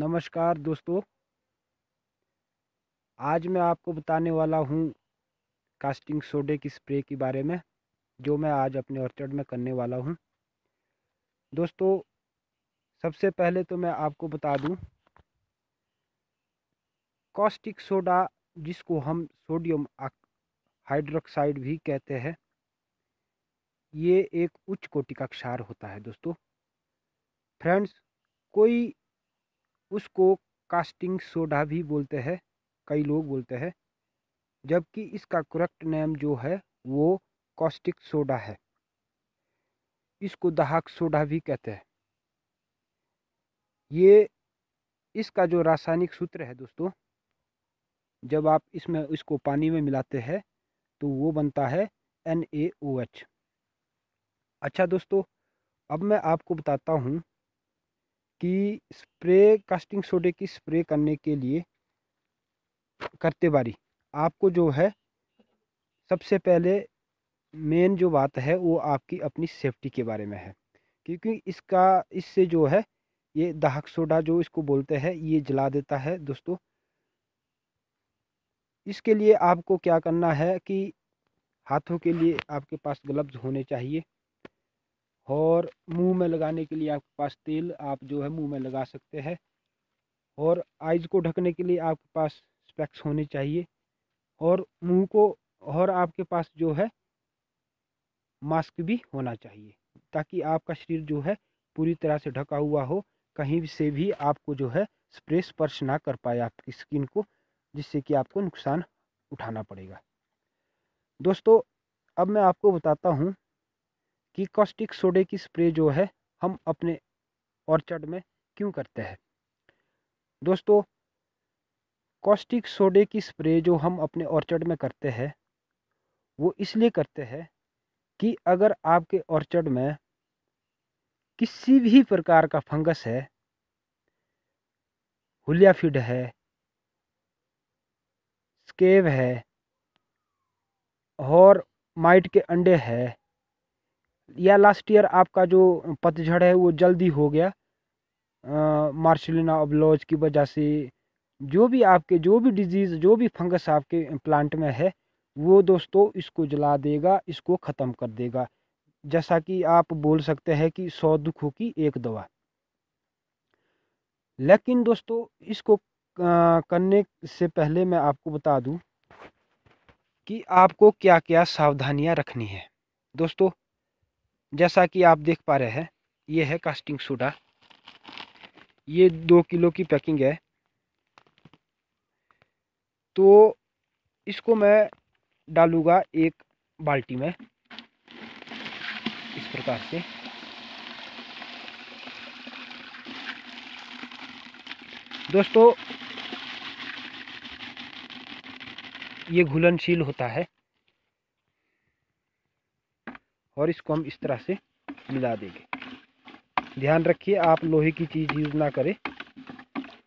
नमस्कार दोस्तों आज मैं आपको बताने वाला हूँ कास्टिंग सोडे की स्प्रे के बारे में जो मैं आज अपने ऑर्चर्ड में करने वाला हूँ दोस्तों सबसे पहले तो मैं आपको बता दूँ कास्टिक सोडा जिसको हम सोडियम हाइड्रोक्साइड भी कहते हैं ये एक उच्च कोटि का क्षार होता है दोस्तों फ्रेंड्स कोई उसको कास्टिंग सोडा भी बोलते हैं कई लोग बोलते हैं जबकि इसका करेक्ट नेम जो है वो कास्टिक सोडा है इसको दहाक सोडा भी कहते हैं ये इसका जो रासायनिक सूत्र है दोस्तों जब आप इसमें इसको पानी में मिलाते हैं तो वो बनता है एन ए ओ एच अच्छा दोस्तों अब मैं आपको बताता हूँ कि स्प्रे कास्टिंग सोडे की स्प्रे करने के लिए करते बारी आपको जो है सबसे पहले मेन जो बात है वो आपकी अपनी सेफ्टी के बारे में है क्योंकि इसका इससे जो है ये दाहक सोडा जो इसको बोलते हैं ये जला देता है दोस्तों इसके लिए आपको क्या करना है कि हाथों के लिए आपके पास ग्लव्स होने चाहिए और मुंह में लगाने के लिए आपके पास तेल आप जो है मुंह में लगा सकते हैं और आइज को ढकने के लिए आपके पास स्पेक्स होने चाहिए और मुंह को और आपके पास जो है मास्क भी होना चाहिए ताकि आपका शरीर जो है पूरी तरह से ढका हुआ हो कहीं से भी आपको जो है स्प्रे स्पर्श ना कर पाए आपकी स्किन को जिससे कि आपको नुकसान उठाना पड़ेगा दोस्तों अब मैं आपको बताता हूँ कि कॉस्टिक सोडे की स्प्रे जो है हम अपने ऑर्चर्ड में क्यों करते हैं दोस्तों कॉस्टिक सोडे की स्प्रे जो हम अपने ऑर्चर्ड में करते हैं वो इसलिए करते हैं कि अगर आपके ऑर्चर्ड में किसी भी प्रकार का फंगस है हुलिया फीड है स्केव है और माइट के अंडे है या लास्ट ईयर आपका जो पतझड़ है वो जल्दी हो गया मार्शलिना अबलॉज की वजह से जो भी आपके जो भी डिजीज़ जो भी फंगस आपके प्लांट में है वो दोस्तों इसको जला देगा इसको ख़त्म कर देगा जैसा कि आप बोल सकते हैं कि सौ दुखों की एक दवा लेकिन दोस्तों इसको करने से पहले मैं आपको बता दूं कि आपको क्या क्या सावधानियां रखनी है दोस्तों जैसा कि आप देख पा रहे हैं ये है कास्टिंग सोडा ये दो किलो की पैकिंग है तो इसको मैं डालूँगा एक बाल्टी में इस प्रकार से दोस्तों ये घुलनशील होता है और इसको हम इस तरह से मिला देंगे ध्यान रखिए आप लोहे की चीज़ यूज़ ना करें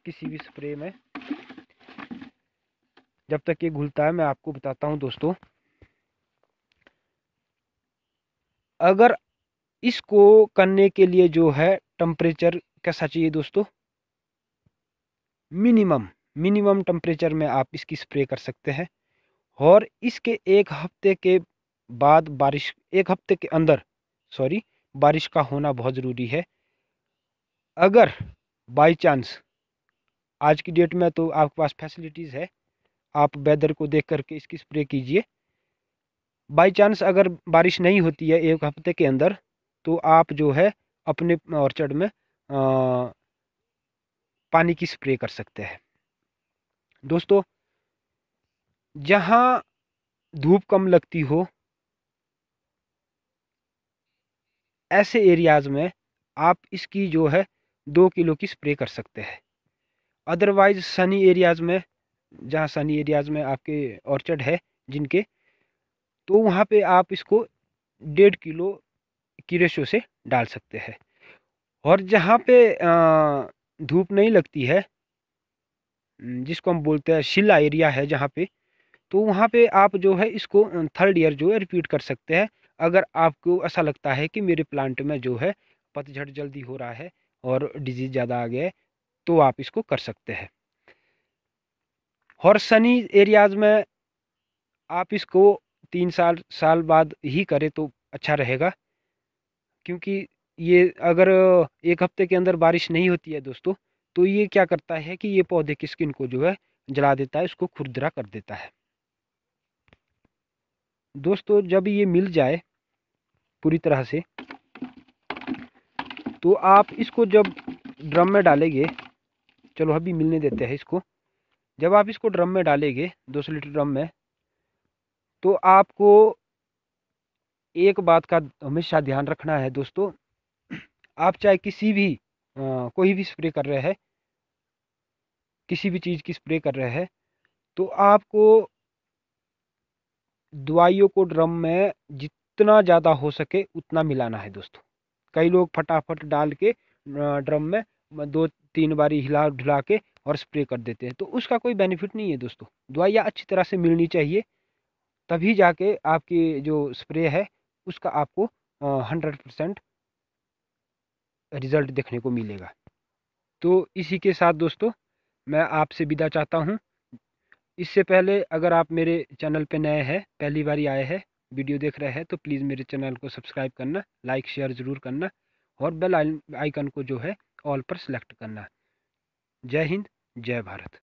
किसी भी स्प्रे में जब तक ये घुलता है मैं आपको बताता हूँ दोस्तों अगर इसको करने के लिए जो है टम्परेचर कैसा चाहिए दोस्तों मिनिमम मिनिमम टम्परेचर में आप इसकी स्प्रे कर सकते हैं और इसके एक हफ्ते के बाद बारिश एक हफ्ते के अंदर सॉरी बारिश का होना बहुत ज़रूरी है अगर बाई चांस आज की डेट में तो आपके पास फैसिलिटीज़ है आप वेदर को देख करके इसकी स्प्रे कीजिए बाई चांस अगर बारिश नहीं होती है एक हफ्ते के अंदर तो आप जो है अपने ऑर्चर्ड में आ, पानी की स्प्रे कर सकते हैं दोस्तों जहाँ धूप कम लगती हो ऐसे एरियाज़ में आप इसकी जो है दो किलो की स्प्रे कर सकते हैं अदरवाइज़ सनी एरियाज़ में जहाँ सनी एरियाज़ में आपके ऑर्चर्ड है जिनके तो वहाँ पे आप इसको डेढ़ किलो की रेशो से डाल सकते हैं और जहाँ पे धूप नहीं लगती है जिसको हम बोलते हैं शिला एरिया है जहाँ पे तो वहाँ पे आप जो है इसको थर्ड ईयर जो है रिपीट कर सकते हैं अगर आपको ऐसा लगता है कि मेरे प्लांट में जो है पतझड़ जल्दी हो रहा है और डिजीज़ ज़्यादा आ गया है तो आप इसको कर सकते हैं और सनी एरियाज़ में आप इसको तीन साल साल बाद ही करें तो अच्छा रहेगा क्योंकि ये अगर एक हफ्ते के अंदर बारिश नहीं होती है दोस्तों तो ये क्या करता है कि ये पौधे की स्किन को जो है जला देता है इसको खुरदरा कर देता है दोस्तों जब ये मिल जाए पूरी तरह से तो आप इसको जब ड्रम में डालेंगे चलो अभी मिलने देते हैं इसको जब आप इसको ड्रम में डालेंगे दो सौ लीटर ड्रम में तो आपको एक बात का हमेशा ध्यान रखना है दोस्तों आप चाहे किसी भी आ, कोई भी स्प्रे कर रहे हैं किसी भी चीज़ की स्प्रे कर रहे हैं तो आपको दवाइयों को ड्रम में जितना ज़्यादा हो सके उतना मिलाना है दोस्तों कई लोग फटाफट डाल के ड्रम में दो तीन बारी हिला ढुला के और स्प्रे कर देते हैं तो उसका कोई बेनिफिट नहीं है दोस्तों दवाइयाँ अच्छी तरह से मिलनी चाहिए तभी जाके आपकी जो स्प्रे है उसका आपको हंड्रेड परसेंट रिज़ल्ट देखने को मिलेगा तो इसी के साथ दोस्तों मैं आपसे विदा चाहता हूँ इससे पहले अगर आप मेरे चैनल पे नए हैं पहली बार आए हैं वीडियो देख रहे हैं तो प्लीज़ मेरे चैनल को सब्सक्राइब करना लाइक शेयर ज़रूर करना और बेल आइकन को जो है ऑल पर सेलेक्ट करना जय हिंद जय भारत